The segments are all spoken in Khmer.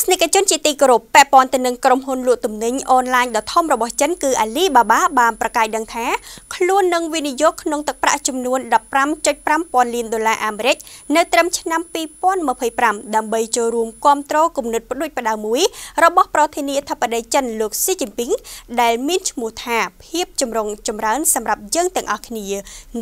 ស្សនិកជនជាទីគោរពពាក់ព័ន្ធទៅនឹងក្រុមហ៊ុនលក់ទំនិញអនឡាញដ៏ធំរបស់ចិន គឺ Alibaba បានប្រកាសដឹងថាខ្លួននឹងវិនិយោគក្នុងទឹកប្រាក់ចំនួន15.5ពាន់លានដុល្លារអាមេរិកនៅត្រឹមឆ្នាំ2025ដើម្បីចូលរួមគ្រប់គ្រងគំនិតផ្ដួចផ្ដើមមួយរបស់ប្រធានាធិបតីចិនលោកស៊ីជីនពីងដែលមានឈ្មោះថាភាពចម្រុងចម្រើនសម្រាប់យើងទាំងអស់គ្នា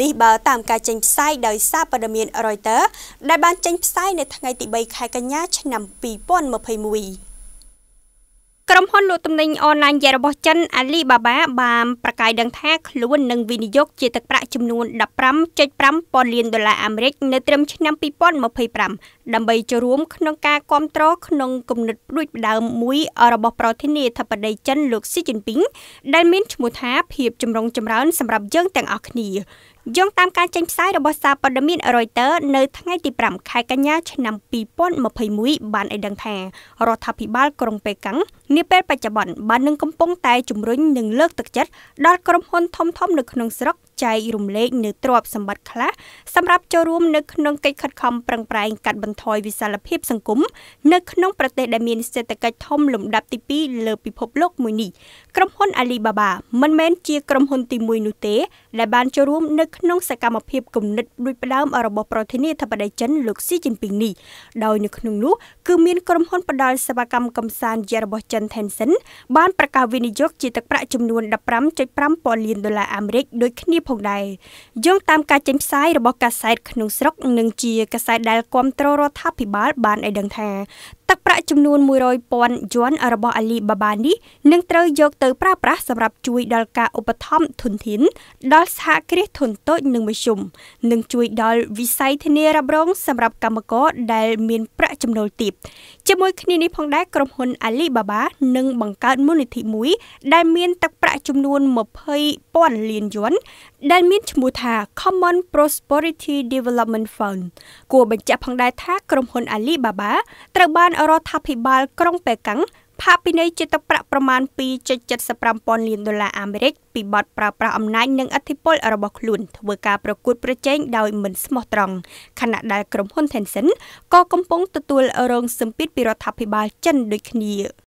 នេះបើតាមការចេញផ្សាយដោយសារព័ត៌មាន Reuters ដែលបានចេញផ្សាយនៅថ្ងៃទី3ខែកញ្ញាឆ្នាំ2021 2021ក្រុមហ៊ុនលក់ទំនិញអនឡាញយេរបស់ចិន Alibaba បានប្រកាសដឹងថាខ្លួននឹងវិនិយោគជាទឹកប្រាក់ចំនួន15.5ពាន់លានដុល្លារអាមេរិកនៅត្រឹមឆ្នាំ2025ដើម្បីចូលរួមក្នុងការគ្រប់គ្រងក្នុងគំនិតផ្ដួចផ្ដើមមួយរបស់ប្រធានាធិបតីចិនលោកស៊ីជីនពីងដែលមានឈ្មោះថាភាពចម្រុងចម្រើន សម្រាប់យើងទាំងអស់គ្នាយោងតាមការចេញផ្សាយរបស់សារព័ត៌មាន Reuters នៅថ្ងៃទី5ខែកញ្ញាឆ្នាំ2021បានឲ្យដឹងថារដ្ឋាភិបាលក្រុងប៉េកាំងនាពេលបច្ចុប្បន្នបាននឹងកំពុងតែជំរុញនិងលើកទឹកចិត្តដល់ក្រុមហ៊ុនធំៗនៅក្នុងស្រុកចែករំលែកនៅទ្រព្យសម្បត្តិខ្លះសម្រាប់ចូលរួមនៅក្នុងកិច្ចខិតខំប្រឹងប្រែងកាត់បន្ថយវិសាលភាពសង្គមនៅក្នុងប្រទេសដែលមាន សេដ្ឋកិច្ចធំលំដាប់ទី2លើពិភពលោកមួយនេះក្រុមហ៊ុន Alibaba មិនមែនជាក្រុមហ៊ុនទី1នោះទេដែលបានចូលរួមនៅក្នុង សកម្មភាពគំនិតដូចផ្ដើមរបស់ប្រធានាធិបតីចិនលោកស៊ីជីនពីងនេះដោយនៅក្នុងនោះគឺមានក្រុមហ៊ុនផ្ដល់សេវាកម្មកំសាន្តយេរបស់ចិន Tencent បានប្រកាសវិនិយោគជាទឹកប្រាក់ចំនួន15.5ពាន់លានដុល្លារអាមេរិកដូចគ្នាផងដែរយោងតាមការចេញផ្សាយរបស់កាសែតក្នុងស្រុកនិងជាកាសែតដែលគ្រប់គ្រងរដ្ឋាភិបាលបានឲ្យដឹងថាទឹកប្រាក់ចំនួន100,000យួនរបស់ Alibaba នេះនឹងត្រូវយកទៅប្រើប្រាស់សម្រាប់ជួយដល់ការឧបត្ថម្ភធនធានដល់សហគ្រាសធុនតូចនិងមធ្យមនិងជួយដល់វិស័យធានារ៉ាប់រងសម្រាប់កម្មករដែលមានប្រាក់ចំណូលទាបជាមួយគ្នានេះផងដែរក្រុមហ៊ុន Alibaba នឹងបង្កើតមូលនិធិមួយ ដែលមានទឹកប្រាក់ចំនួន20,000លានយួនដែលមានឈ្មោះថា Common Prosperity Development Fund គួរបញ្ជាក់ផងដែរថាក្រុមហ៊ុន Alibaba ត្រូវបានរដ្ឋរដ្ឋាភិបាលក្រុងប៉េកាំងផាកពិន័យជាទឹកប្រាក់ប្រមាណ2.75លានដុល្លារអាមេរិកពីបទប្រើប្រាស់អំណាចនិងអធិបុលរបស់ខ្លួនធ្វើការប្រកួតប្រជែងដោយមិនស្មោះត្រង់ខណៈដែលក្រុមហ៊ុន Tencent ក៏កំពុងទទួលរងសម្ពាធពីរដ្ឋាភិបាលចិនដូចគ្នា